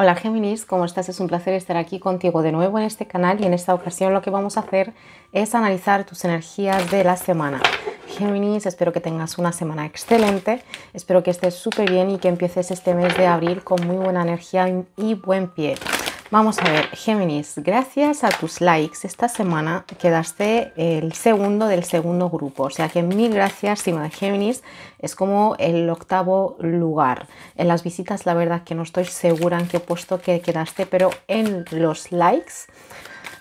Hola Géminis, ¿cómo estás? Es un placer estar aquí contigo de nuevo en este canal y en esta ocasión lo que vamos a hacer es analizar tus energías de la semana. Géminis, espero que tengas una semana excelente, espero que estés súper bien y que empieces este mes de abril con muy buena energía y buen pie. Vamos a ver, Géminis, gracias a tus likes esta semana quedaste el segundo del segundo grupo, o sea que mil gracias, de Géminis, es como el octavo lugar. En las visitas la verdad que no estoy segura en qué puesto que quedaste, pero en los likes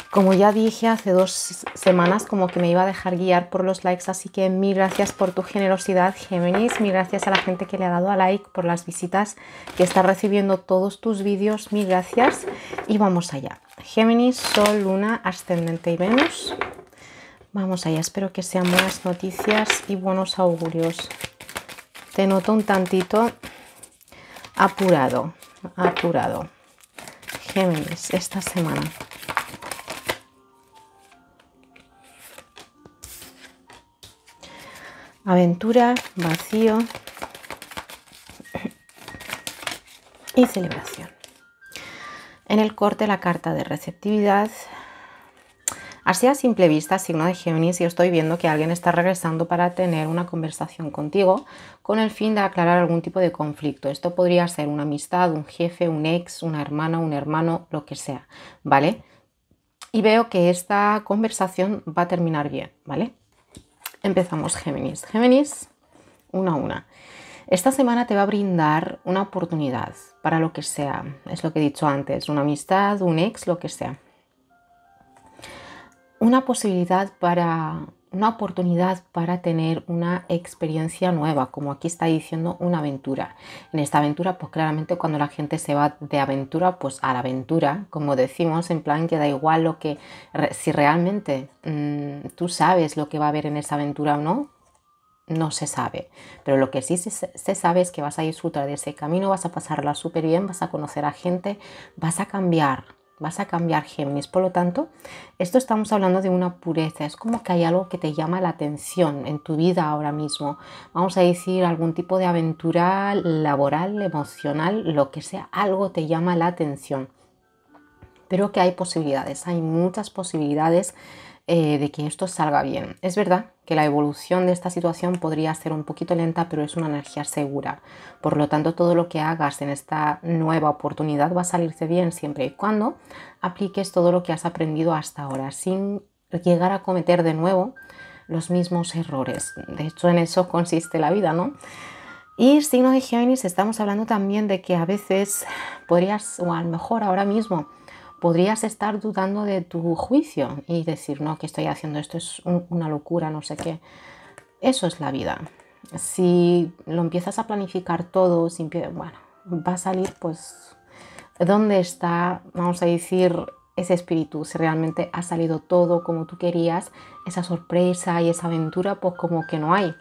como ya dije hace dos semanas, como que me iba a dejar guiar por los likes, así que mil gracias por tu generosidad, Géminis. Mil gracias a la gente que le ha dado a like, por las visitas que está recibiendo todos tus vídeos. Mil gracias y vamos allá. Géminis, Sol, Luna, Ascendente y Venus. Vamos allá, espero que sean buenas noticias y buenos augurios. Te noto un tantito apurado, apurado. Géminis, esta semana. aventura, vacío y celebración. En el corte la carta de receptividad. Así a simple vista, signo de Géminis, y estoy viendo que alguien está regresando para tener una conversación contigo con el fin de aclarar algún tipo de conflicto. Esto podría ser una amistad, un jefe, un ex, una hermana, un hermano, lo que sea, ¿vale? Y veo que esta conversación va a terminar bien, ¿vale? Empezamos Géminis. Géminis, una a una. Esta semana te va a brindar una oportunidad para lo que sea. Es lo que he dicho antes, una amistad, un ex, lo que sea. Una posibilidad para una oportunidad para tener una experiencia nueva, como aquí está diciendo, una aventura. En esta aventura, pues claramente cuando la gente se va de aventura, pues a la aventura, como decimos, en plan que da igual lo que, si realmente mm, tú sabes lo que va a haber en esa aventura o no, no se sabe. Pero lo que sí se, se, sabe es que vas a disfrutar de ese camino, vas a pasarla súper bien, vas a conocer a gente, vas a cambiar vas a cambiar Géminis. Por lo tanto, esto estamos hablando de una pureza. Es como que hay algo que te llama la atención en tu vida ahora mismo. Vamos a decir algún tipo de aventura laboral, emocional, lo que sea. Algo te llama la atención pero que hay posibilidades, hay muchas posibilidades eh, de que esto salga bien. Es verdad que la evolución de esta situación podría ser un poquito lenta, pero es una energía segura. Por lo tanto, todo lo que hagas en esta nueva oportunidad va a salirse bien siempre y cuando apliques todo lo que has aprendido hasta ahora, sin llegar a cometer de nuevo los mismos errores. De hecho, en eso consiste la vida, ¿no? Y signo de Géminis, estamos hablando también de que a veces podrías, o a lo mejor ahora mismo, podrías estar dudando de tu juicio y decir, no, que estoy haciendo esto es una locura, no sé qué. Eso es la vida. Si lo empiezas a planificar todo, sin bueno, va a salir pues... ¿Dónde está, vamos a decir, ese espíritu, si realmente ha salido todo como tú querías, esa sorpresa y esa aventura, pues como que no hay.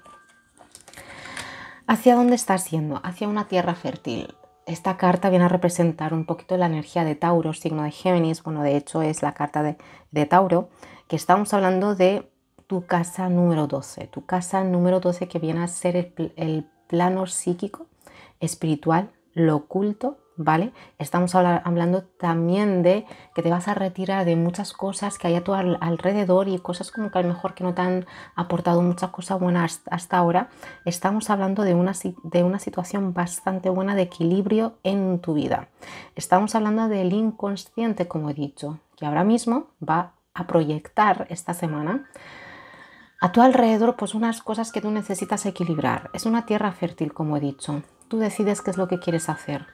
¿Hacia dónde estás yendo? Hacia una tierra fértil esta carta viene a representar un poquito la energía de Tauro, signo de Géminis, bueno, de hecho es la carta de, Tauro, que estamos hablando de tu casa número 12, tu casa número 12 que viene a ser el, el plano psíquico, espiritual, lo oculto ¿vale? Estamos hablando también de que te vas a retirar de muchas cosas que hay a tu alrededor y cosas como que a lo mejor que no te han aportado muchas cosas buenas hasta ahora. Estamos hablando de una, de una situación bastante buena de equilibrio en tu vida. Estamos hablando del inconsciente, como he dicho, que ahora mismo va a proyectar esta semana a tu alrededor pues unas cosas que tú necesitas equilibrar. Es una tierra fértil, como he dicho. Tú decides qué es lo que quieres hacer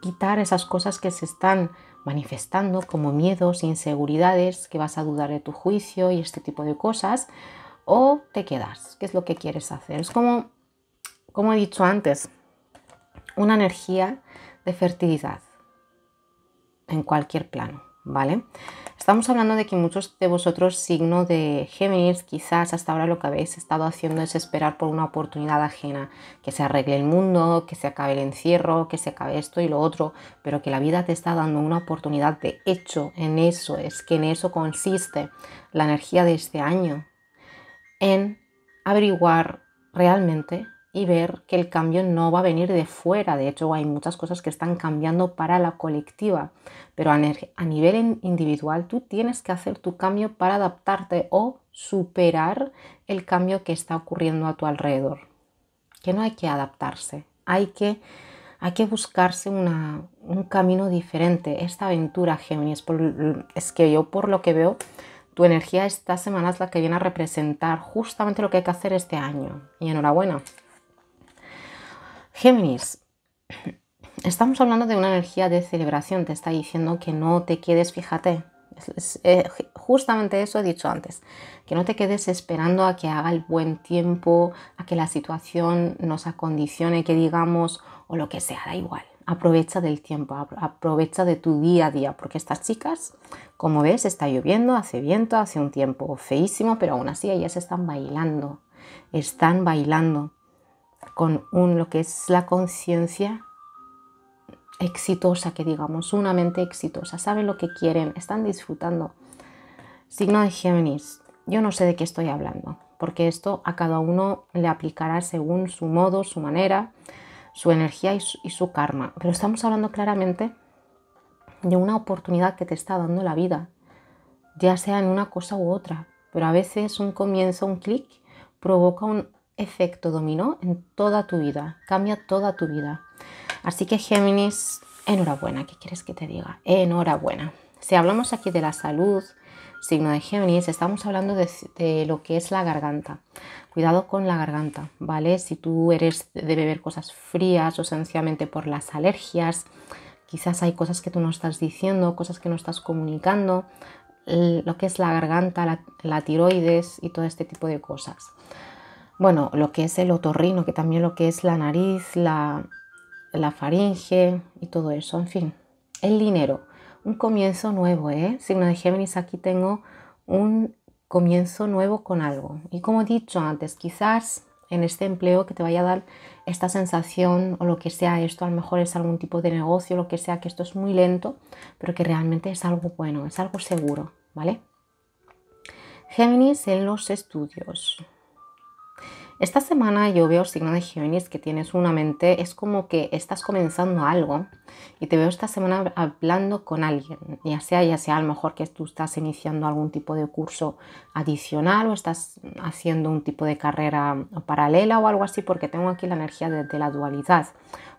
quitar esas cosas que se están manifestando como miedos, inseguridades, que vas a dudar de tu juicio y este tipo de cosas, o te quedas, qué es lo que quieres hacer. Es como, como he dicho antes, una energía de fertilidad en cualquier plano, ¿vale? Estamos hablando de que muchos de vosotros, signo de Géminis, quizás hasta ahora lo que habéis estado haciendo es esperar por una oportunidad ajena, que se arregle el mundo, que se acabe el encierro, que se acabe esto y lo otro, pero que la vida te está dando una oportunidad de hecho en eso, es que en eso consiste la energía de este año, en averiguar realmente y ver que el cambio no va a venir de fuera. De hecho, hay muchas cosas que están cambiando para la colectiva, pero a nivel individual tú tienes que hacer tu cambio para adaptarte o superar el cambio que está ocurriendo a tu alrededor. Que no hay que adaptarse, hay que, hay que buscarse un camino diferente. Esta aventura, Géminis, es que yo por lo que veo, tu energía esta semana es la que viene a representar justamente lo que hay que hacer este año. Y enhorabuena. Géminis, estamos hablando de una energía de celebración, te está diciendo que no te quedes, fíjate, eh, justamente eso he dicho antes, que no te quedes esperando a que haga el buen tiempo, a que la situación nos acondicione, que digamos, o lo que sea, da igual. Aprovecha del tiempo, aprovecha de tu día a día, porque estas chicas, como ves, está lloviendo, hace viento, hace un tiempo feísimo, pero aún así ellas están bailando, están bailando con un, lo que es la conciencia exitosa, que digamos, una mente exitosa, saben lo que quieren, están disfrutando. Signo de Géminis, yo no sé de qué estoy hablando, porque esto a cada uno le aplicará según su modo, su manera, su energía y su, y su karma, pero estamos hablando claramente de una oportunidad que te está dando la vida, ya sea en una cosa u otra, pero a veces un comienzo, un clic, provoca un efecto dominó en toda tu vida, cambia toda tu vida. Así que Géminis, enhorabuena, ¿qué quieres que te diga? Enhorabuena. Si hablamos aquí de la salud, signo de Géminis, estamos hablando de, lo que es la garganta. Cuidado con la garganta, ¿vale? Si tú eres de beber cosas frías o sencillamente por las alergias, quizás hay cosas que tú no estás diciendo, cosas que no estás comunicando, lo que es la garganta, la tiroides y todo este tipo de cosas bueno, lo que es el otorrino, que también lo que es la nariz, la, faringe y todo eso, en fin, el dinero. Un comienzo nuevo, ¿eh? Signo de Géminis, aquí tengo un comienzo nuevo con algo. Y como he dicho antes, quizás en este empleo que te vaya a dar esta sensación o lo que sea esto, a lo mejor es algún tipo de negocio, lo que sea, que esto es muy lento, pero que realmente es algo bueno, es algo seguro, ¿vale? Géminis en los estudios. Esta semana yo veo signo de Géminis que tienes una mente, es como que estás comenzando algo y te veo esta semana hablando con alguien, ya sea, ya sea a lo mejor que tú estás iniciando algún tipo de curso adicional o estás haciendo un tipo de carrera paralela o algo así, porque tengo aquí la energía de la dualidad.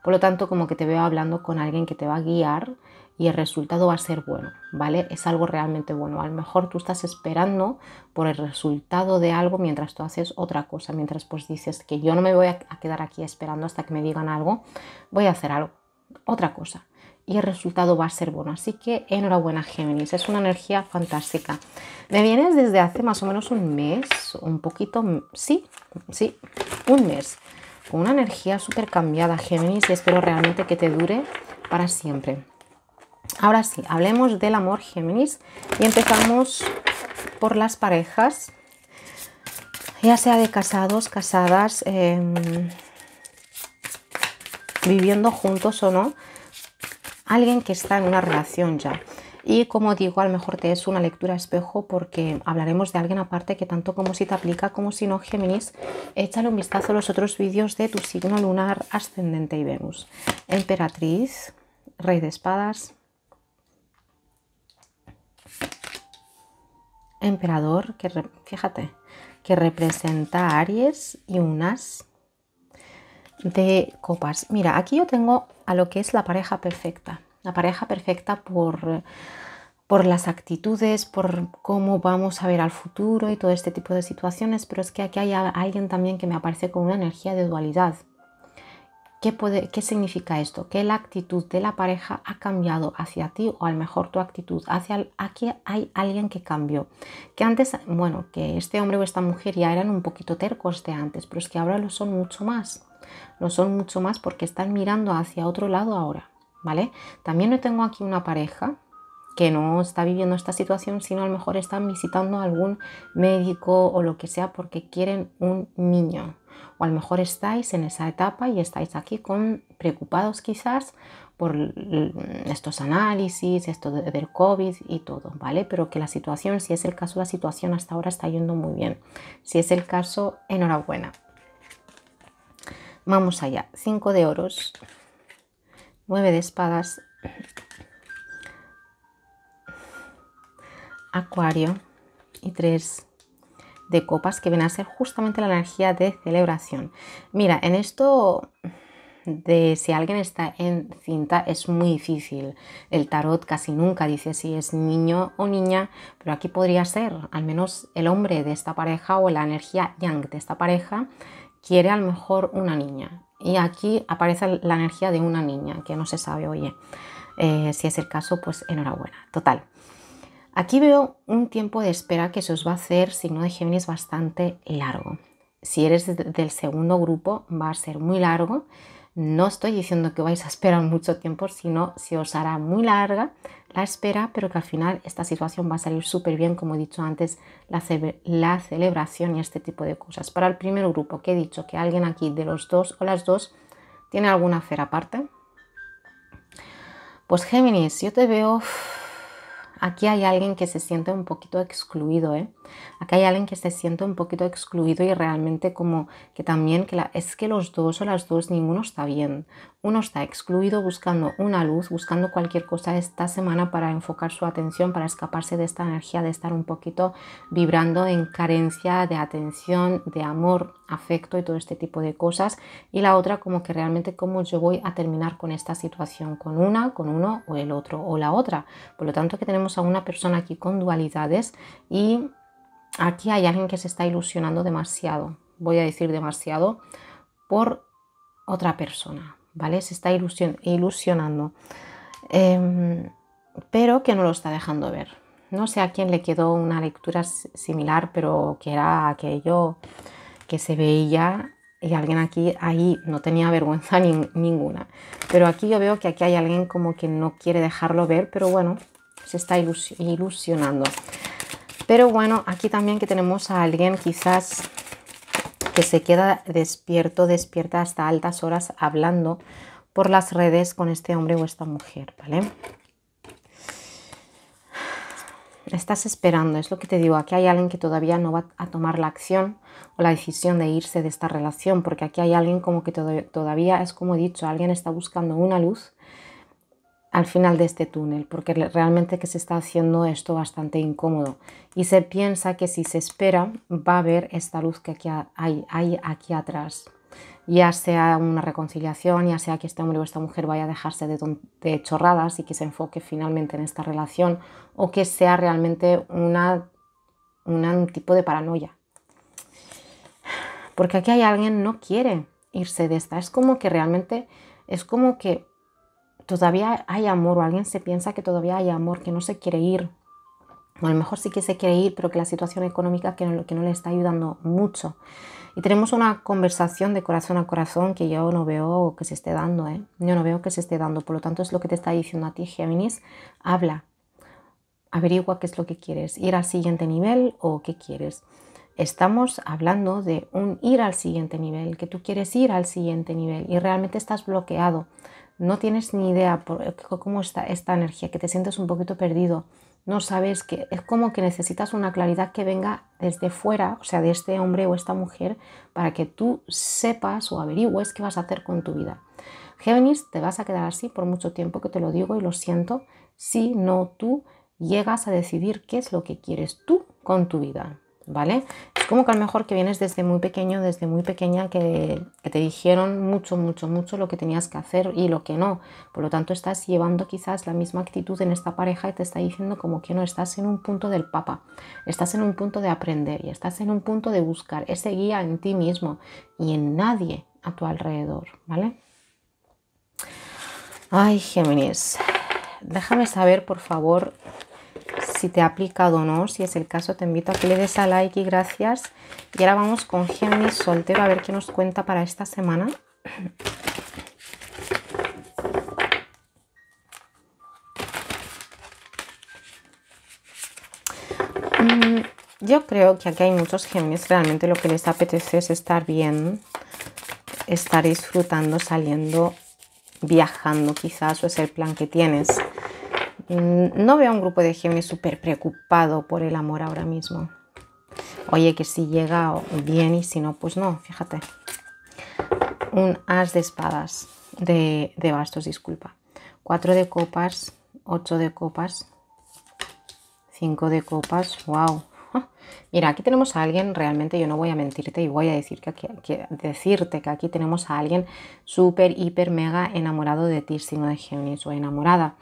Por lo tanto, como que te veo hablando con alguien que te va a guiar y el resultado va a ser bueno, ¿vale? Es algo realmente bueno. A lo mejor tú estás esperando por el resultado de algo mientras tú haces otra cosa, mientras pues dices que yo no me voy a quedar aquí esperando hasta que me digan algo, voy a hacer algo, otra cosa. Y el resultado va a ser bueno. Así que enhorabuena Géminis, es una energía fantástica. Me vienes desde hace más o menos un mes, un poquito, sí, sí, un mes. Con una energía súper cambiada Géminis y espero realmente que te dure para siempre. Ahora sí, hablemos del amor Géminis y empezamos por las parejas, ya sea de casados, casadas, em, viviendo juntos o no, alguien que está en una relación ya. Y como digo, a lo mejor te es una lectura espejo porque hablaremos de alguien aparte que tanto como si te aplica como si no, Géminis, échale un vistazo a los otros vídeos de tu signo lunar ascendente y Venus. Emperatriz, Rey de Espadas, emperador que, fíjate, que representa a Aries y unas de copas. Mira, aquí yo tengo a lo que es la pareja perfecta. La pareja perfecta por, por las actitudes, por cómo vamos a ver al futuro y todo este tipo de situaciones, pero es que aquí hay alguien también que me aparece con una energía de dualidad. ¿Qué, significa esto? Que la actitud de la pareja ha cambiado hacia ti o a lo mejor tu actitud hacia aquí hay alguien que cambió. Que antes, bueno, que este hombre o esta mujer ya eran un poquito tercos de antes, pero es que ahora lo son mucho más. Lo son mucho más porque están mirando hacia otro lado ahora, ¿vale? También no tengo aquí una pareja que no está viviendo esta situación, sino a lo mejor están visitando a algún médico o lo que sea porque quieren un niño. O a lo mejor estáis en esa etapa y estáis aquí con preocupados quizás por estos análisis, esto del COVID y todo, ¿vale? Pero que la situación, si es el caso, la situación hasta ahora está yendo muy bien. Si es el caso, enhorabuena. Vamos allá. 5 de oros, 9 de espadas, acuario y tres de copas que ven a ser justamente la energía de celebración. Mira, en esto de si alguien está en cinta es muy difícil. El tarot casi nunca dice si es niño o niña, pero aquí podría ser, al menos el hombre de esta pareja o la energía yang de esta pareja quiere a lo mejor una niña. Y aquí aparece la energía de una niña, que no se sabe, oye, eh, si es el caso, pues enhorabuena. Total. Aquí veo un tiempo de espera que se os va a hacer, signo de Géminis, bastante largo. Si eres del segundo grupo, va a ser muy largo. No estoy diciendo que vais a esperar mucho tiempo, sino se os hará muy larga la espera, pero que al final esta situación va a salir súper bien, como he dicho antes, la, celebración y este tipo de cosas. Para el primer grupo, que he dicho que alguien aquí de los dos o las dos tiene alguna fera aparte. Pues Géminis, yo te veo aquí hay alguien que se siente un poquito excluido, ¿eh? Aquí hay alguien que se siente un poquito excluido y realmente como que también que la, es que los dos o las dos, ninguno está bien. Uno está excluido buscando una luz, buscando cualquier cosa esta semana para enfocar su atención, para escaparse de esta energía de estar un poquito vibrando en carencia de atención, de amor, afecto y todo este tipo de cosas. Y la otra como que realmente cómo yo voy a terminar con esta situación, con una, con uno o el otro o la otra. Por lo tanto que tenemos a una persona aquí con dualidades y aquí hay alguien que se está ilusionando demasiado, voy a decir demasiado, por otra persona, ¿vale? Se está ilusionando, em, pero que no lo está dejando ver. No sé a quién le quedó una lectura similar, pero que era aquello que se veía y alguien aquí, ahí no tenía vergüenza ninguna. Pero aquí yo veo que aquí hay alguien como que no quiere dejarlo ver, pero bueno, se está ilusionando. Pero bueno, aquí también que tenemos a alguien quizás que se queda despierto, despierta hasta altas horas hablando por las redes con este hombre o esta mujer, ¿vale? Estás esperando, es lo que te digo, aquí hay alguien que todavía no va a tomar la acción o la decisión de irse de esta relación, porque aquí hay alguien como que todavía, es como he dicho, alguien está buscando una luz al final de este túnel, porque realmente que se está haciendo esto bastante incómodo. Y se piensa que si se espera va a haber esta luz que aquí hay, hay aquí atrás. Ya sea una reconciliación, ya sea que este hombre o esta mujer vaya a dejarse de, chorradas y que se enfoque finalmente en esta relación, o que sea realmente una, un tipo de paranoia. Porque aquí hay alguien no quiere irse de esta. Es como que realmente, es como que todavía hay amor o alguien se piensa que todavía hay amor, que no se quiere ir, o a lo mejor sí que se quiere ir, pero que la situación económica que no, que no le está ayudando mucho. Y tenemos una conversación de corazón a corazón que yo no veo que se esté dando, ¿eh? Yo no veo que se esté dando. Por lo tanto, es lo que te está diciendo a ti, Géminis. Habla, averigua qué es lo que quieres, ir al siguiente nivel o qué quieres. Estamos hablando de un ir al siguiente nivel, que tú quieres ir al siguiente nivel y realmente estás bloqueado no tienes ni idea cómo está esta energía, que te sientes un poquito perdido, no sabes que es como que necesitas una claridad que venga desde fuera, o sea, de este hombre o esta mujer, para que tú sepas o averigües qué vas a hacer con tu vida. Géminis, te vas a quedar así por mucho tiempo, que te lo digo y lo siento, si no tú llegas a decidir qué es lo que quieres tú con tu vida. ¿vale? Es como que a lo mejor que vienes desde muy pequeño, desde muy pequeña, que, te dijeron mucho, mucho, mucho lo que tenías que hacer y lo que no. Por lo tanto, estás llevando quizás la misma actitud en esta pareja y te está diciendo como que no, estás en un punto del papa, estás en un punto de aprender y estás en un punto de buscar ese guía en ti mismo y en nadie a tu alrededor, ¿vale? Ay, Géminis, déjame saber, por favor, si te ha aplicado o no. Si es el caso, te invito a que le des a like y gracias. Y ahora vamos con Géminis soltero a ver qué nos cuenta para esta semana. Mm, yo creo que aquí hay muchos gemis. realmente lo que les apetece es estar bien, estar disfrutando, saliendo, viajando quizás, o es el plan que tienes. Mm, no veo a un grupo de Géminis súper preocupado por el amor ahora mismo. Oye, que si llega bien y si no, pues no, fíjate. Un as de espadas, de, bastos, disculpa. Cuatro de copas, ocho de copas, cinco de copas, wow. Ah, mira, aquí tenemos a alguien, realmente yo no voy a mentirte y voy a que, decirte que aquí tenemos a alguien súper, hiper, mega enamorado de ti, sino de Géminis o enamorada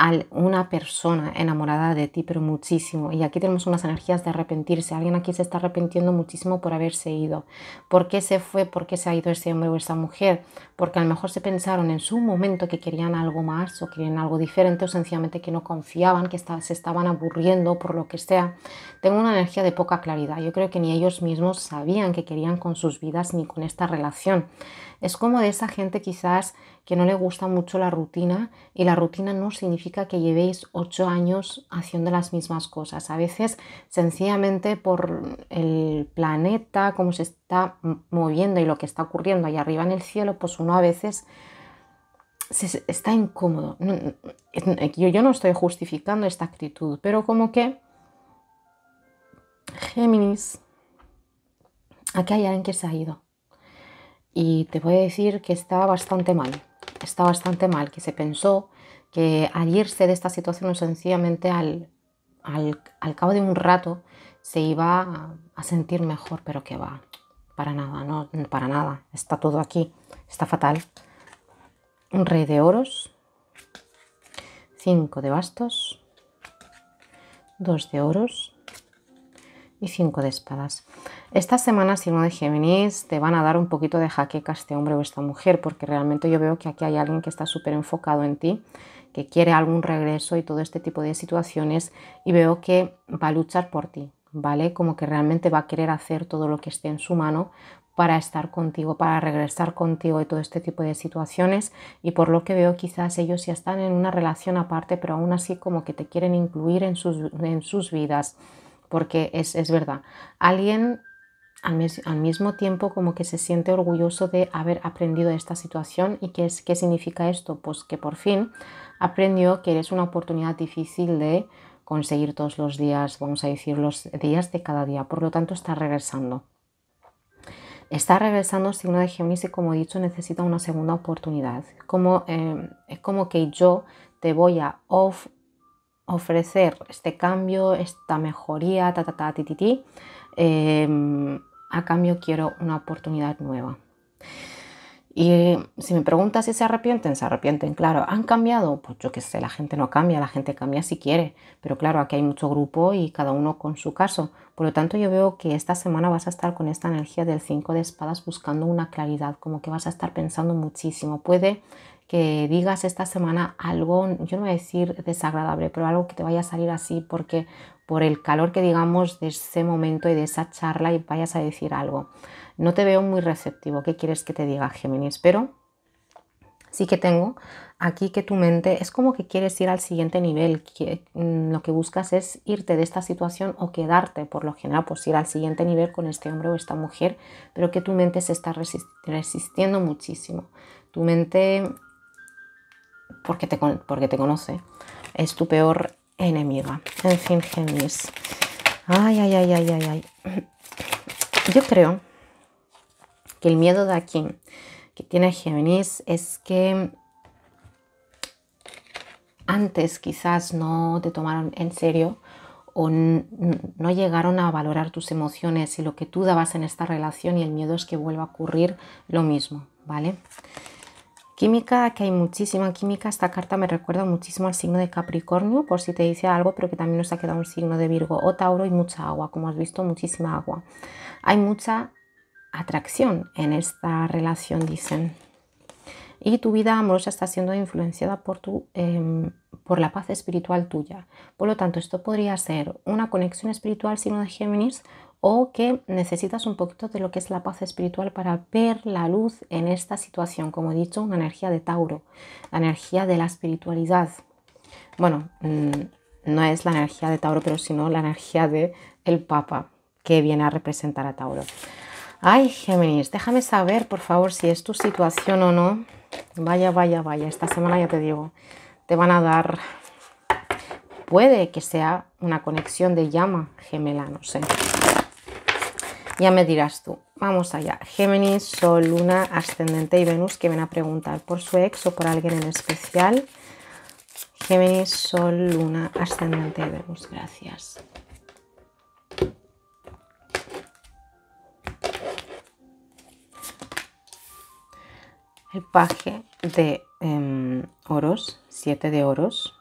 a una persona enamorada de ti, pero muchísimo. Y aquí tenemos unas energías de arrepentirse. Alguien aquí se está arrepintiendo muchísimo por haberse ido. ¿Por qué se fue? ¿Por qué se ha ido ese hombre o esa mujer? Porque a lo mejor se pensaron en su momento que querían algo más o querían algo diferente o sencillamente que no confiaban, que se estaban aburriendo por lo que sea. Tengo una energía de poca claridad. Yo creo que ni ellos mismos sabían que querían con sus vidas ni con esta relación. Es como de esa gente quizás que no le gusta mucho la rutina y la rutina no significa que llevéis ocho años haciendo las mismas cosas. A veces sencillamente por el planeta, cómo se está moviendo y lo que está ocurriendo ahí arriba en el cielo, pues uno a veces se está incómodo. Yo, yo no estoy justificando esta actitud, pero como que Géminis, aquí hay alguien que se ha ido y te voy a decir que está bastante mal, está bastante mal, que se pensó que al irse de esta situación sencillamente al, cabo de un rato se iba a, sentir mejor, pero que va, para nada, no, para nada, está todo aquí, está fatal. Un rey de oros, 5 de bastos, dos de oros y 5 de espadas semana si no de Géminis, te van a dar un poquito de jaqueca este hombre o esta mujer, porque realmente yo veo que aquí hay alguien que está súper enfocado en ti, que quiere algún regreso y todo este tipo de situaciones, y veo que va a luchar por ti, ¿vale? Como que realmente va a querer hacer todo lo que esté en su mano para estar contigo, para regresar contigo y todo este tipo de situaciones. Y por lo que veo, quizás ellos ya están en una relación aparte, pero aún así como que te quieren incluir en sus, en sus vidas, porque es, es verdad. Alguien al, mismo tiempo como que se siente orgulloso de haber aprendido de esta situación y qué, es, qué significa esto, pues que por fin aprendió que es una oportunidad difícil de conseguir todos los días, vamos a decir, los días de cada día, por lo tanto está regresando. Está regresando signo de Géminis y como he dicho necesita una segunda oportunidad. Como, eh, es como que yo te voy a ofrecer este cambio, esta mejoría, ta, ta, ta, ti, ti, ti Em, a cambio quiero una oportunidad nueva. Y eh, si me preguntas si se arrepienten, se arrepienten, claro. ¿Han cambiado? Pues yo qué sé, la gente no cambia, la gente cambia si quiere. Pero claro, aquí hay mucho grupo y cada uno con su caso. Por lo tanto, yo veo que esta semana vas a estar con esta energía del 5 de espadas buscando una claridad, como que vas a estar pensando muchísimo. Puede que digas esta semana algo, yo no voy a decir desagradable, pero algo que te vaya a salir así porque por el calor que digamos de ese momento y de esa charla y vayas a decir algo. No te veo muy receptivo. ¿Qué quieres que te diga, Géminis? Pero sí que tengo aquí que tu mente es como que quieres ir al siguiente nivel, que, mm, lo que buscas es irte de esta situación o quedarte, por lo general, pues ir al siguiente nivel con este hombre o esta mujer, pero que tu mente se está resistiendo muchísimo. Tu mente, porque te conoce, es tu peor enemiga. En fin, Géminis. Ay, ay, ay, ay, ay, ay. Yo creo que el miedo de aquí que tiene Géminis es que antes quizás no te tomaron en serio o no llegaron a valorar tus emociones y lo que tú dabas en esta relación y el miedo es que vuelva a ocurrir lo mismo, ¿vale? Química, que hay muchísima química. Esta carta me recuerda muchísimo al signo de Capricornio, por si te dice algo, pero que también nos ha quedado un signo de Virgo o Tauro y mucha agua, como has visto, muchísima agua. Hay mucha atracción en esta relación, dicen. Y tu vida amorosa está siendo influenciada por, tu, em, por la paz espiritual tuya. Por lo tanto, esto podría ser una conexión espiritual, signo de Géminis, o que necesitas un poquito de lo que es la paz espiritual para ver la luz en esta situación. Como he dicho, una energía de Tauro, la energía de la espiritualidad. Bueno, mm, no es la energía de Tauro, pero sino la energía de el Papa que viene a representar a Tauro. Ay, Géminis, déjame saber, por favor, si es tu situación o no. Vaya, vaya, vaya, esta semana ya te digo, te van a dar... Puede que sea una conexión de llama gemela, no sé. Ya me dirás tú. Vamos allá. Géminis, Sol, Luna, Ascendente y Venus que ven a preguntar por su ex o por alguien en especial. Géminis, Sol, Luna, Ascendente y Venus. Gracias. El paje de em, oros, siete de oros,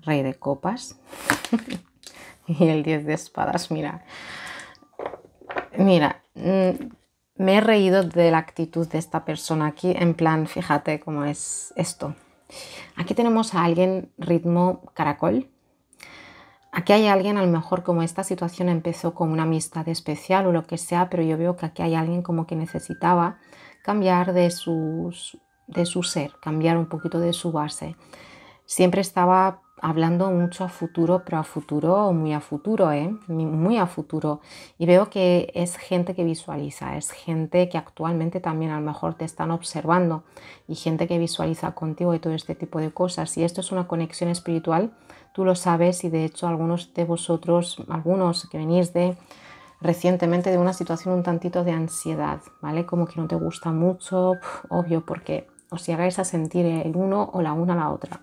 rey de copas y el diez de espadas, mira. Mira, mm, me he reído de la actitud de esta persona aquí, en plan, fíjate cómo es esto. Aquí tenemos a alguien ritmo caracol. Aquí hay alguien, a lo mejor como esta situación empezó con una amistad especial o lo que sea, pero yo veo que aquí hay alguien como que necesitaba cambiar de, sus, de su ser, cambiar un poquito de su base. Siempre estaba hablando mucho a futuro, pero a futuro, muy a futuro, ¿eh? muy a futuro. Y veo que es gente que visualiza, es gente que actualmente también a lo mejor te están observando y gente que visualiza contigo y todo este tipo de cosas. Y esto es una conexión espiritual, tú lo sabes y de hecho algunos de vosotros, algunos que venís de recientemente de una situación un tantito de ansiedad, ¿vale? Como que no te gusta mucho, obvio, porque os llegáis a sentir el uno o la una a la otra.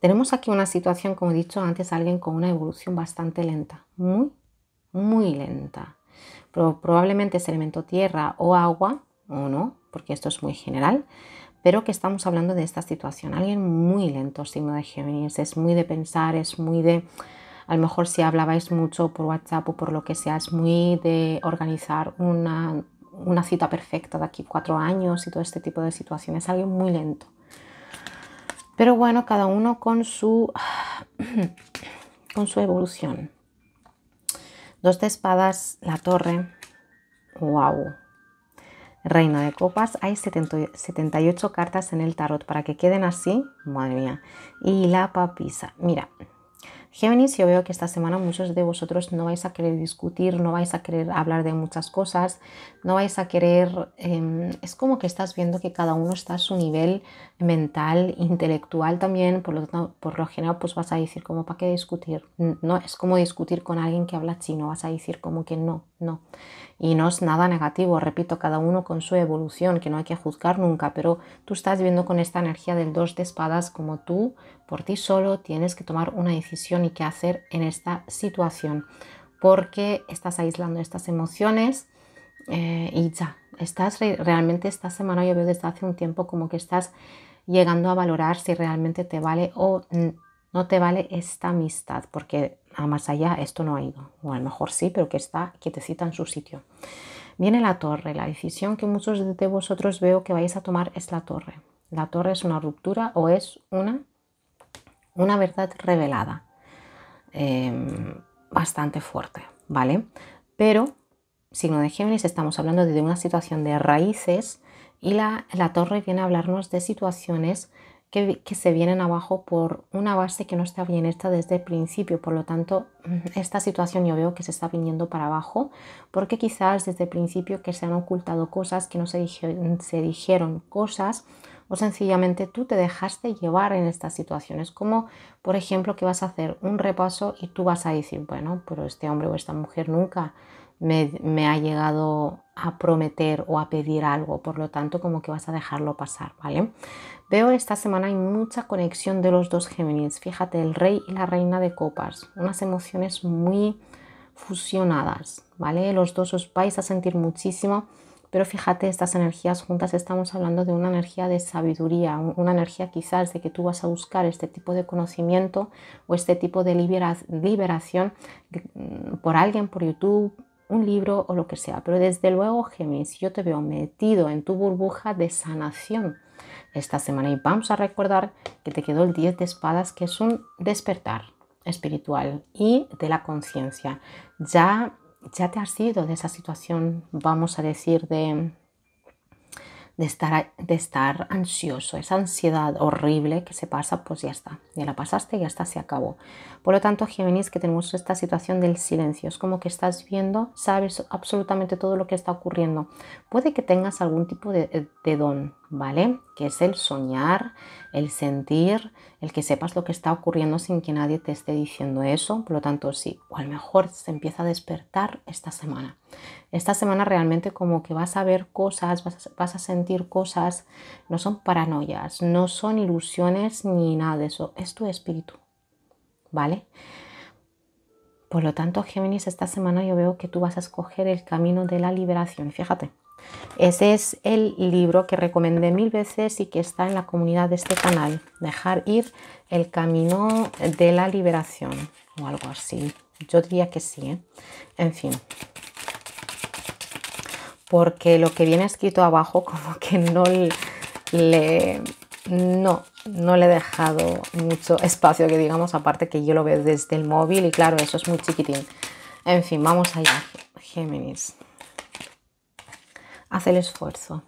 Tenemos aquí una situación, como he dicho antes, alguien con una evolución bastante lenta, muy, muy lenta. probablemente es elemento tierra o agua, o no, porque esto es muy general, pero que estamos hablando de esta situación. Alguien muy lento, signo de Géminis, es muy de pensar, es muy de... A lo mejor si hablabais mucho por WhatsApp o por lo que sea, es muy de organizar una cita perfecta de aquí cuatro años y todo este tipo de situaciones. Alguien muy lento pero bueno, cada uno con su, con su evolución. Dos de espadas, la torre. ¡Wow! Reina de copas, hay 78 cartas en el tarot para que queden así. Madre mía. Y la papisa. Mira, Géminis, yo veo que esta semana muchos de vosotros no vais a querer discutir, no vais a querer hablar de muchas cosas, no vais a querer... Em, es como que estás viendo que cada uno está a su nivel mental, intelectual también, por lo, por lo general pues vas a decir como para qué discutir. No, es como discutir con alguien que habla chino, vas a decir como que no, no. Y no es nada negativo, repito, cada uno con su evolución, que no hay que juzgar nunca, pero tú estás viendo con esta energía del dos de espadas como tú, por ti solo, tienes que tomar una decisión y qué hacer en esta situación, porque estás aislando estas emociones eh, y ya, estás realmente esta semana, yo veo desde hace un tiempo como que estás llegando a valorar si realmente te vale o no no te vale esta amistad porque a más allá esto no ha ido, o a lo mejor sí, pero que está cita en su sitio. Viene la torre, la decisión que muchos de vosotros veo que vais a tomar es la torre. La torre es una ruptura o es una, una verdad revelada, em, bastante fuerte, ¿vale? Pero signo de Géminis estamos hablando de una situación de raíces y la, la torre viene a hablarnos de situaciones que, se vienen abajo por una base que no está bien hecha desde el principio. Por lo tanto, mm, esta situación yo veo que se está viniendo para abajo porque quizás desde el principio que se han ocultado cosas, que no se, se dijeron cosas o sencillamente tú te dejaste llevar en estas situaciones. Como por ejemplo que vas a hacer un repaso y tú vas a decir, bueno, pero este hombre o esta mujer nunca me, ha llegado a prometer o a pedir algo, por lo tanto como que vas a dejarlo pasar, ¿vale? Veo esta semana hay mucha conexión de los dos Géminis, fíjate, el rey y la reina de copas, unas emociones muy fusionadas, ¿vale? Los dos os vais a sentir muchísimo, pero fíjate, estas energías juntas estamos hablando de una energía de sabiduría, una energía quizás de que tú vas a buscar este tipo de conocimiento o este tipo de liberación mm, por alguien, por YouTube, un libro o lo que sea, pero desde luego, Géminis, yo te veo metido en tu burbuja de sanación esta semana y vamos a recordar que te quedó el 10 de espadas, que es un despertar espiritual y de la conciencia. Ya, ya te has ido de esa situación, vamos a decir, de de estar, de estar ansioso, esa ansiedad horrible que se pasa, pues ya está, ya la pasaste, ya está, se acabó. Por lo tanto, Géminis, que tenemos esta situación del silencio, es como que estás viendo, sabes absolutamente todo lo que está ocurriendo. Puede que tengas algún tipo de, de don, ¿vale? Que es el soñar, el sentir, el que sepas lo que está ocurriendo sin que nadie te esté diciendo eso. Por lo tanto, sí, o a lo mejor se empieza a despertar esta semana. Esta semana realmente como que vas a ver cosas, vas a, vas a sentir cosas, no son paranoias, no son ilusiones ni nada de eso, es tu espíritu, ¿vale? Por lo tanto, Géminis, esta semana yo veo que tú vas a escoger el camino de la liberación, fíjate. Ese es el libro que recomendé mil veces y que está en la comunidad de este canal. Dejar ir el camino de la liberación o algo así. Yo diría que sí. ¿eh? En fin. Porque lo que viene escrito abajo como que no le... No, no le he dejado mucho espacio que digamos, aparte que yo lo veo desde el móvil y claro, eso es muy chiquitín. En fin, vamos allá. Géminis haz el esfuerzo.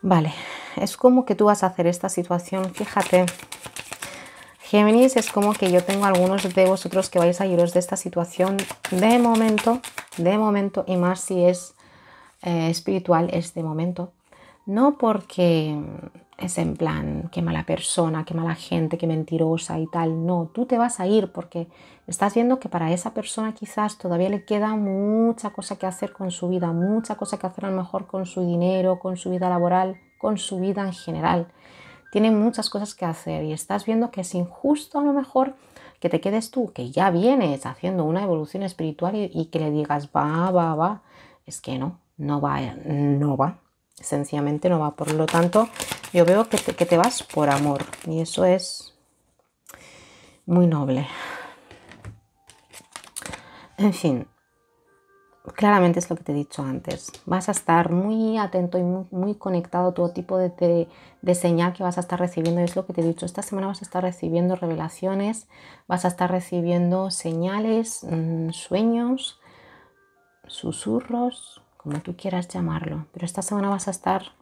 Vale, es como que tú vas a hacer esta situación, fíjate. Géminis, es como que yo tengo algunos de vosotros que vais a iros de esta situación de momento, de momento, y más si es eh, espiritual, es de momento. No porque es en plan, qué mala persona, qué mala gente, qué mentirosa y tal. No, tú te vas a ir porque estás viendo que para esa persona quizás todavía le queda mucha cosa que hacer con su vida, mucha cosa que hacer a lo mejor con su dinero, con su vida laboral, con su vida en general. Tiene muchas cosas que hacer y estás viendo que es injusto a lo mejor que te quedes tú, que ya vienes haciendo una evolución espiritual y, que le digas, va, va, va. Es que no, no va, no va. Sencillamente no va. Por lo tanto, yo veo que te, vas por amor y eso es muy noble. En fin, claramente es lo que te he dicho antes. Vas a estar muy atento y muy, conectado a todo tipo de, de, señal que vas a estar recibiendo. Es lo que te he dicho. Esta semana vas a estar recibiendo revelaciones, vas a estar recibiendo señales, mm, sueños, susurros, como tú quieras llamarlo. Pero esta semana vas a estar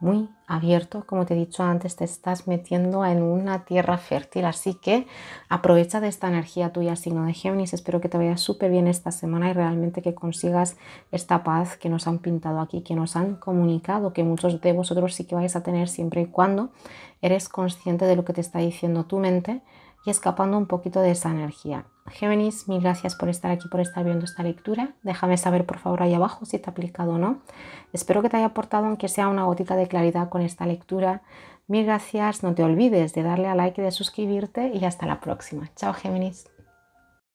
muy abierto, como te he dicho antes, te estás metiendo en una tierra fértil, así que aprovecha de esta energía tuya, signo de Géminis, espero que te vaya súper bien esta semana y realmente que consigas esta paz que nos han pintado aquí, que nos han comunicado, que muchos de vosotros sí que vais a tener siempre y cuando eres consciente de lo que te está diciendo tu mente y escapando un poquito de esa energía. Géminis, mil gracias por estar aquí, por estar viendo esta lectura. Déjame saber por favor ahí abajo si te ha aplicado o no. Espero que te haya aportado aunque sea una gotita de claridad con esta lectura. Mil gracias, no te olvides de darle a like y de suscribirte y hasta la próxima. Chao Géminis.